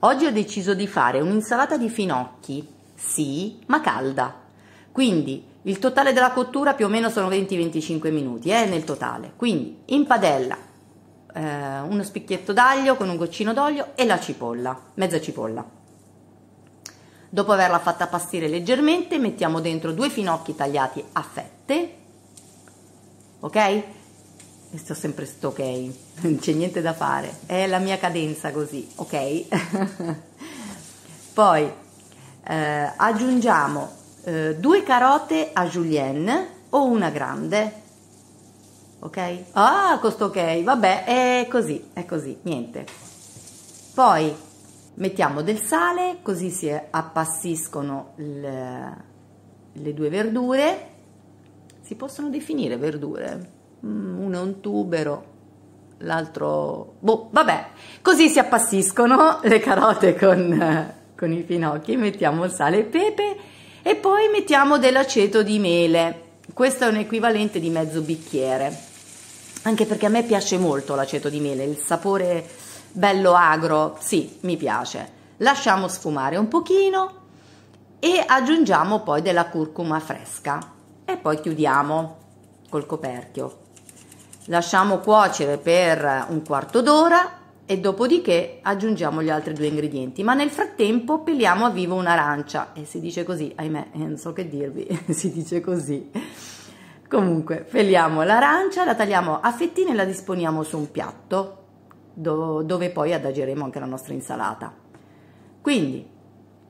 Oggi ho deciso di fare un'insalata di finocchi, sì, ma calda. Quindi il totale della cottura più o meno sono 20-25 minuti, eh, nel totale. Quindi in padella eh, uno spicchietto d'aglio con un goccino d'olio e la cipolla, mezza cipolla. Dopo averla fatta pastire leggermente mettiamo dentro due finocchi tagliati a fette, ok? e sto sempre sto ok, non c'è niente da fare, è la mia cadenza così, ok? Poi eh, aggiungiamo eh, due carote a julienne o una grande, ok? Ah, costo ok, vabbè, è così, è così, niente. Poi mettiamo del sale, così si appassiscono le, le due verdure. Si possono definire verdure? Mm, uno è un tubero, l'altro... Boh, vabbè, così si appassiscono le carote con, con i finocchi, mettiamo il sale e il pepe e poi mettiamo dell'aceto di mele, questo è un equivalente di mezzo bicchiere, anche perché a me piace molto l'aceto di mele, il sapore bello agro, sì, mi piace. Lasciamo sfumare un pochino e aggiungiamo poi della curcuma fresca e poi chiudiamo col coperchio lasciamo cuocere per un quarto d'ora e dopodiché aggiungiamo gli altri due ingredienti ma nel frattempo peliamo a vivo un'arancia e si dice così ahimè eh, non so che dirvi si dice così comunque peliamo l'arancia la tagliamo a fettine e la disponiamo su un piatto do dove poi adageremo anche la nostra insalata quindi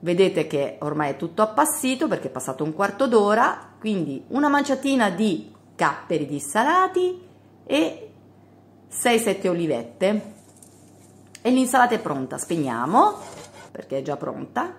vedete che ormai è tutto appassito perché è passato un quarto d'ora quindi una manciatina di capperi dissalati e 6-7 olivette e l'insalata è pronta spegniamo perché è già pronta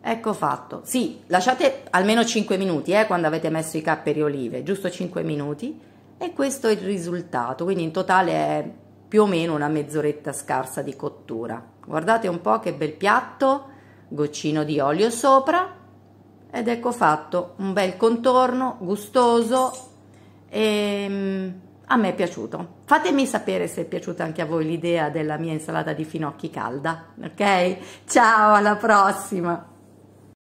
ecco fatto sì lasciate almeno 5 minuti eh, quando avete messo i capperi olive giusto 5 minuti e questo è il risultato quindi in totale è più o meno una mezz'oretta scarsa di cottura guardate un po' che bel piatto goccino di olio sopra ed ecco fatto un bel contorno gustoso e, ehm, a me è piaciuto. Fatemi sapere se è piaciuta anche a voi l'idea della mia insalata di finocchi calda, ok? Ciao, alla prossima!